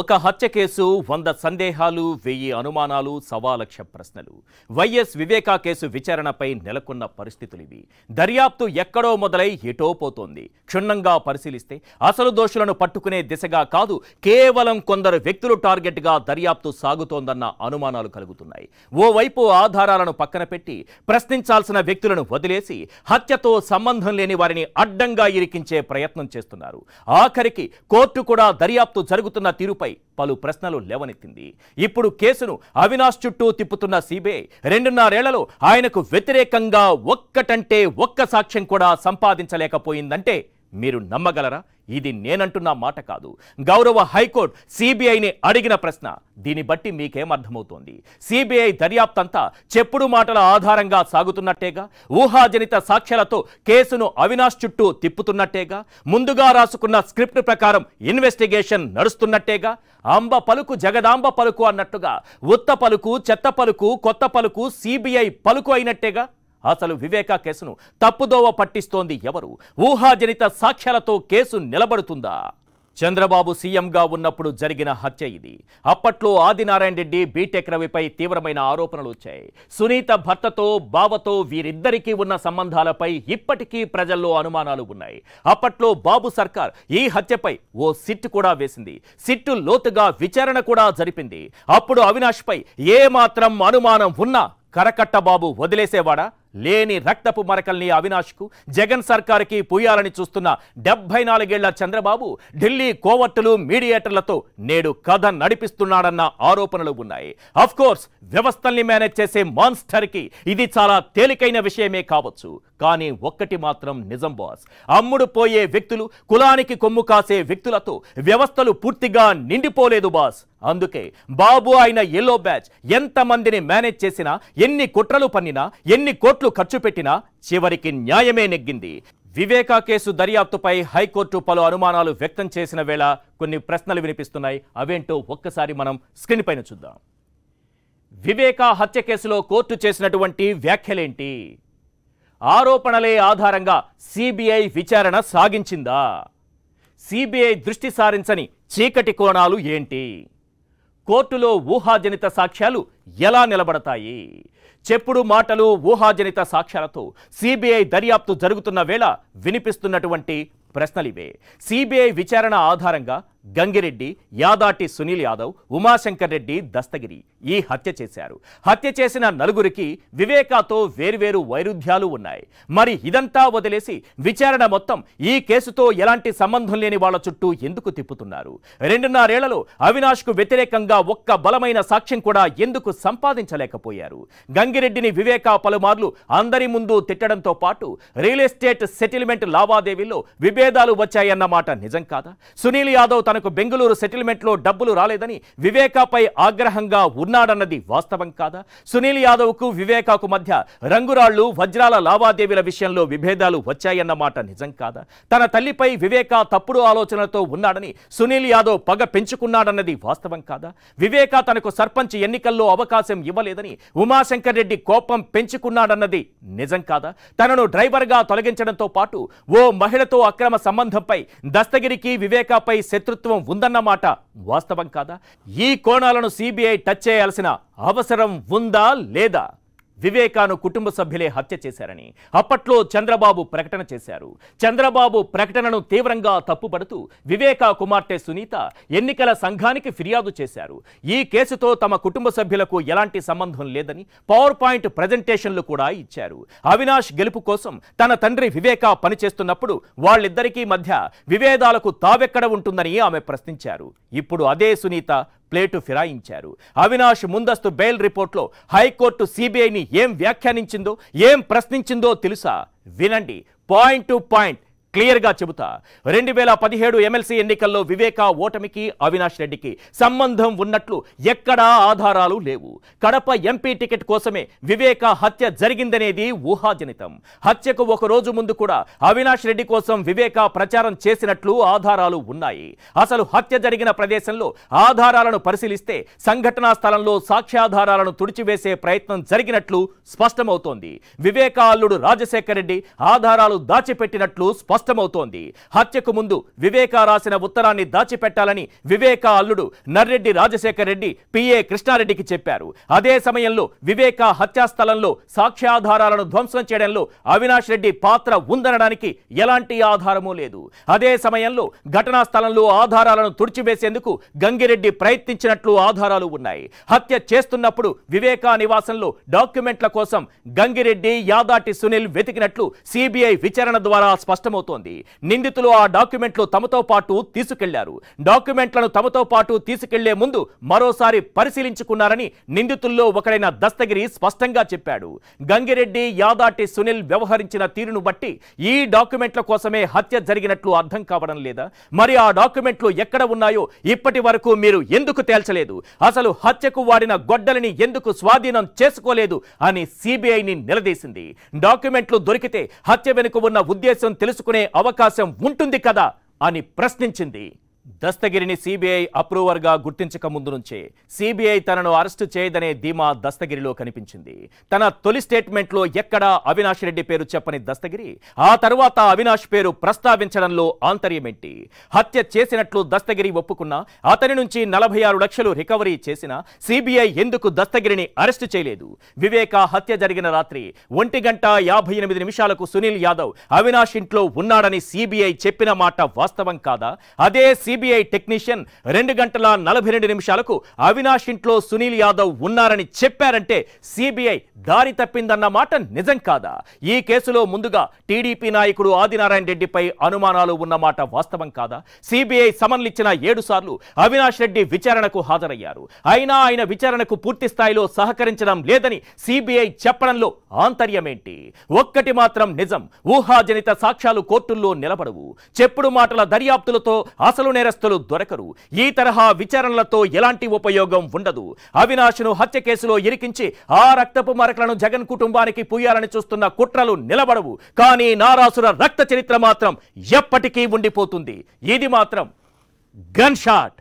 ఒక హత్య కేసు వంద సందేహాలు వెయ్యి అనుమానాలు సవాలక్ష ప్రశ్నలు వైఎస్ వివేకా కేసు విచారణపై నెలకొన్న పరిస్థితులివి దర్యాప్తు ఎక్కడో మొదలై ఎటో పోతోంది క్షుణ్ణంగా పరిశీలిస్తే అసలు దోషులను పట్టుకునే దిశగా కాదు కేవలం కొందరు వ్యక్తులు టార్గెట్గా దర్యాప్తు సాగుతోందన్న అనుమానాలు కలుగుతున్నాయి ఓవైపు ఆధారాలను పక్కన పెట్టి ప్రశ్నించాల్సిన వ్యక్తులను వదిలేసి హత్యతో సంబంధం లేని వారిని అడ్డంగా ఇరికించే ప్రయత్నం చేస్తున్నారు ఆఖరికి కోర్టు కూడా దర్యాప్తు జరుగుతున్న తీరు తీరుపై పలు ప్రశ్నలు లేవనెత్తింది ఇప్పుడు కేసును అవినాష్ చుట్టూ తిప్పుతున్న సిబిఐ రెండున్నరేళ్లలో ఆయనకు వ్యతిరేకంగా ఒక్కటంటే ఒక్క సాక్ష్యం కూడా సంపాదించలేకపోయిందంటే మీరు నమ్మగలరా ఇది నేనంటున్న మాట కాదు గౌరవ హైకోర్టు సిబిఐని అడిగిన ప్రశ్న దీన్ని బట్టి మీకేమర్థమవుతోంది సిబిఐ దర్యాప్తంతా చెప్పుడు మాటల ఆధారంగా సాగుతున్నట్టేగా ఊహాజనిత సాక్ష్యాలతో కేసును అవినాష్ చుట్టూ తిప్పుతున్నట్టేగా ముందుగా రాసుకున్న స్క్రిప్ట్ ప్రకారం ఇన్వెస్టిగేషన్ నడుస్తున్నట్టేగా అంబ పలుకు జగదాంబ పలుకు అన్నట్టుగా ఉత్త పలుకు చెత్త పలుకు కొత్త పలుకు సిబిఐ పలుకు అయినట్టేగా అసలు వివేక కేసును తప్పుదోవ పట్టిస్తోంది ఎవరు ఊహాజనిత సాక్ష్యాలతో కేసు నిలబడుతుందా చంద్రబాబు సీఎంగా ఉన్నప్పుడు జరిగిన హత్య ఇది అప్పట్లో ఆదినారాయణ రెడ్డి బీటెక్ రవిపై తీవ్రమైన ఆరోపణలు వచ్చాయి సునీత భర్తతో బావతో వీరిద్దరికీ ఉన్న సంబంధాలపై ఇప్పటికీ ప్రజల్లో అనుమానాలు ఉన్నాయి అప్పట్లో బాబు సర్కార్ ఈ హత్యపై ఓ సిట్ కూడా వేసింది సిట్టు లోతుగా విచారణ కూడా జరిపింది అప్పుడు అవినాష్పై ఏమాత్రం అనుమానం ఉన్నా కరకట్టబాబు వదిలేసేవాడా లేని రక్తపు మరకల్ని అవినాష్కు జగన్ సర్కార్కి పూయాలని చూస్తున్న డెబ్బై నాలుగేళ్ల చంద్రబాబు ఢిల్లీ కోవర్టులు మీడియేటర్లతో నేడు కథ నడిపిస్తున్నాడన్న ఆరోపణలు ఉన్నాయి కోర్స్ వ్యవస్థల్ని మేనేజ్ చేసే మాన్స్టర్కి ఇది చాలా తేలికైన విషయమే కావచ్చు కానీ ఒక్కటి మాత్రం నిజం బాస్ అమ్ముడు పోయే వ్యక్తులు కులానికి కొమ్ము కాసే వ్యక్తులతో వ్యవస్థలు పూర్తిగా నిండిపోలేదు బాస్ అందుకే బాబు ఆయన ఎల్లో బ్యాచ్ ఎంతమందిని మేనేజ్ చేసినా ఎన్ని కుట్రలు పన్నినా ఎన్ని కోట్లు ఖర్చు పెట్టినా చివరికి న్యాయమే నెగ్గింది వివేకా కేసు దర్యాప్తుపై హైకోర్టు పలు అనుమానాలు వ్యక్తం చేసిన వేళ కొన్ని ప్రశ్నలు వినిపిస్తున్నాయి అవేంటో ఒక్కసారి మనం స్క్రీన్ పైన చూద్దాం వివేకా హత్య కేసులో కోర్టు చేసినటువంటి వ్యాఖ్యలేంటి ఆరోపణలే ఆధారంగా సిబిఐ విచారణ సాగించిందా సిబిఐ దృష్టి సారించని చీకటి కోణాలు ఏంటి కోర్టులో ఊహాజనిత సాక్ష్యాలు ఎలా నిలబడతాయి చెప్పుడు మాటలు ఊహాజనిత సాక్ష్యాలతో సిబిఐ దర్యాప్తు జరుగుతున్న వేళ వినిపిస్తున్నటువంటి ప్రశ్నలివే సిబిఐ విచారణ ఆధారంగా గంగిరెడ్డి యాదాటి సునీల్ యాదవ్ ఉమాశంకర్ రెడ్డి దస్తగిరి ఈ హత్య చేశారు హత్య చేసిన నలుగురికి వివేకాతో వేరువేరు వైరుధ్యాలు ఉన్నాయి మరి ఇదంతా వదిలేసి విచారణ మొత్తం ఈ కేసుతో ఎలాంటి సంబంధం లేని వాళ్ళ చుట్టూ ఎందుకు తిప్పుతున్నారు రెండున్నరేళ్లలో అవినాష్కు వ్యతిరేకంగా ఒక్క బలమైన సాక్ష్యం కూడా ఎందుకు సంపాదించలేకపోయారు గంగిరెడ్డిని వివేక పలుమార్లు అందరి ముందు తిట్టడంతో పాటు రియల్ ఎస్టేట్ సెటిల్మెంట్ లావాదేవీల్లో విభేదాలు వచ్చాయన్నమాట నిజం కాదా సునీల్ యాదవ్ తనకు బెంగళూరు సెటిల్మెంట్లో డబ్బులు రాలేదని వివేకాపై ఆగ్రహంగా ఉన్నాడన్నది వాస్తవం కాదా సునీల్ యాదవ్కు వివేకాకు మధ్య రంగురాళ్లు వజ్రాల లావాదేవీల విషయంలో విభేదాలు వచ్చాయన్నమాట నిజం కాదా తన తల్లిపై వివేక తప్పుడు ఆలోచనలతో ఉన్నాడని సునీల్ యాదవ్ పగ పెంచుకున్నాడన్నది వాస్తవం కాదా వివేక తనకు సర్పంచ్ ఎన్నికల్లో అవకాశం ఇవ్వలేదని ఉమాశంకర్ రెడ్డి కోపం పెంచుకున్నాడన్నది నిజం కాదా తనను డ్రైవర్గా తొలగించడంతో పాటు ఓ మహిళతో అక్రమ సంబంధంపై దస్తగిరికి వివేకాపై శత్రుత్వం ప్రభుత్వం ఉందన్నమాట వాస్తవం కాదా ఈ కోణాలను సిబిఐ టచ్ చేయాల్సిన అవసరం ఉందా లేదా వివేకాను కుటుంబ సభ్యులే హత్య చేశారని అప్పట్లో చంద్రబాబు ప్రకటన చేశారు చంద్రబాబు ప్రకటనను తీవ్రంగా తప్పుపడుతూ వివేక కుమార్తె సునీత ఎన్నికల సంఘానికి ఫిర్యాదు చేశారు ఈ కేసుతో తమ కుటుంబ సభ్యులకు ఎలాంటి సంబంధం లేదని పవర్ పాయింట్ ప్రజెంటేషన్లు కూడా ఇచ్చారు అవినాష్ గెలుపు కోసం తన తండ్రి వివేక పనిచేస్తున్నప్పుడు వాళ్ళిద్దరికీ మధ్య వివేదాలకు తావెక్కడ ఉంటుందని ఆమె ప్రశ్నించారు ఇప్పుడు అదే సునీత ప్లేటు ఫిరాయించారు అవినాష్ ముందస్తు బెయిల్ రిపోర్ట్లో హైకోర్టు సిబిఐని ఏం వ్యాఖ్యానించిందో ఏం ప్రశ్నించిందో తెలుసా వినండి పాయింట్ టు పాయింట్ క్లియర్గా చెబుతా రెండు వేల పదిహేడు ఎమ్మెల్సీ ఎన్నికల్లో వివేక ఓటమికి అవినాష్ రెడ్డికి సంబంధం ఉన్నట్లు ఎక్కడా ఆధారాలు లేవు కడప ఎంపీ టికెట్ కోసమే వివేక హత్య జరిగిందనేది ఊహాజనితం హత్యకు ఒక రోజు ముందు కూడా అవినాష్ రెడ్డి కోసం వివేక ప్రచారం చేసినట్లు ఆధారాలు ఉన్నాయి అసలు హత్య జరిగిన ప్రదేశంలో ఆధారాలను పరిశీలిస్తే సంఘటనా స్థలంలో సాక్ష్యాధారాలను తుడిచివేసే ప్రయత్నం జరిగినట్లు స్పష్టమవుతోంది వివేక అల్లుడు రాజశేఖర్ రెడ్డి ఆధారాలు దాచిపెట్టినట్లు స్పష్టం స్పష్టమవుతోంది హత్యకు ముందు వివేక రాసిన ఉత్తరాన్ని దాచిపెట్టాలని వివేక అల్లుడు నర్రెడ్డి రాజశేఖర్ రెడ్డి పిఏ కృష్ణారెడ్డికి చెప్పారు అదే సమయంలో వివేక హత్యాస్థలంలో సాక్ష్యాధారాలను ధ్వంసం చేయడంలో అవినాష్ రెడ్డి పాత్ర ఉందనడానికి ఎలాంటి ఆధారమూ లేదు అదే సమయంలో ఘటనా స్థలంలో ఆధారాలను తుడిచివేసేందుకు గంగిరెడ్డి ప్రయత్నించినట్లు ఆధారాలు ఉన్నాయి హత్య చేస్తున్నప్పుడు వివేకా నివాసంలో డాక్యుమెంట్ల కోసం గంగిరెడ్డి యాదాటి సునీల్ వెతికినట్లు సిబిఐ విచారణ ద్వారా స్పష్టమవుతోంది జరుగుతోంది నిందితులు ఆ డాక్యుమెంట్లు తమతో పాటు తీసుకెళ్లారు డాక్యుమెంట్లను తమతో పాటు తీసుకెళ్లే ముందు మరోసారి పరిశీలించుకున్నారని నిందితుల్లో ఒకరైన దస్తగిరి స్పష్టంగా చెప్పాడు గంగిరెడ్డి యాదాటి సునీల్ వ్యవహరించిన తీరును బట్టి ఈ డాక్యుమెంట్ల కోసమే హత్య జరిగినట్లు అర్థం కావడం లేదా మరి ఆ డాక్యుమెంట్లు ఎక్కడ ఉన్నాయో ఇప్పటి వరకు మీరు ఎందుకు తేల్చలేదు అసలు హత్యకు వాడిన గొడ్డలిని ఎందుకు స్వాధీనం చేసుకోలేదు అని సిబిఐని నిలదీసింది డాక్యుమెంట్లు దొరికితే హత్య వెనుక ఉన్న ఉద్దేశం తెలుసుకునే అవకాశం ఉంటుంది కదా అని ప్రశ్నించింది దస్తగిరిని సీబీఐ అప్రూవర్గా గుర్తించక ముందు నుంచే సీబీఐ తనను అరెస్టు చేయదనే ధీమా దస్తగిరిలో కనిపించింది తన తొలి స్టేట్మెంట్లో ఎక్కడా అవినాష్ రెడ్డి పేరు చెప్పని దస్తగిరి ఆ తర్వాత అవినాష్ పేరు ప్రస్తావించడంలో ఆంతర్యమేంటి హత్య చేసినట్లు దస్తగిరి ఒప్పుకున్నా అతని నుంచి నలభై ఆరు లక్షలు రికవరీ చేసినా సీబీఐ ఎందుకు దస్తగిరిని అరెస్టు చేయలేదు వివేక హత్య జరిగిన రాత్రి ఒంటి గంట యాభై ఎనిమిది నిమిషాలకు సునీల్ యాదవ్ అవినాష్ ఇంట్లో ఉన్నాడని సీబీఐ చెప్పిన మాట వాస్తవం కాదా అదే సిబిఐ టెక్నీషియన్ రెండు గంటల నలభై రెండు నిమిషాలకు అవినాష్ ఇంట్లో సునీల్ యాదవ్ ఉన్నారని చెప్పారంటే సిబిఐ దారి తప్పిందన్న మాట నిజం కాదా ఈ కేసులో ముందుగా టీడీపీ నాయకుడు ఆదినారాయణ రెడ్డిపై అనుమానాలు ఉన్నమాట వాస్తవం కాదా సిబిఐ సమన్లిచ్చిన ఏడు సార్లు అవినాష్ రెడ్డి విచారణకు హాజరయ్యారు అయినా ఆయన విచారణకు పూర్తి స్థాయిలో సహకరించడం లేదని సిబిఐ చెప్పడంలో ఆంతర్యమేంటి ఒక్కటి మాత్రం నిజం ఊహాజనిత సాక్ష్యాలు కోర్టుల్లో నిలబడవు చెప్పుడు మాటల దర్యాప్తులతో అసలు నేరస్తులు దొరకరు ఈ తరహా విచారణలతో ఎలాంటి ఉపయోగం ఉండదు అవినాష్ను హత్య కేసులో ఇరికించి ఆ రక్తపు మరకలను జగన్ కుటుంబానికి పూయాలని చూస్తున్న కుట్రలు నిలబడవు కానీ నారాసుర రక్త చరిత్ర మాత్రం ఎప్పటికీ ఉండిపోతుంది ఇది మాత్రం గన్ షాట్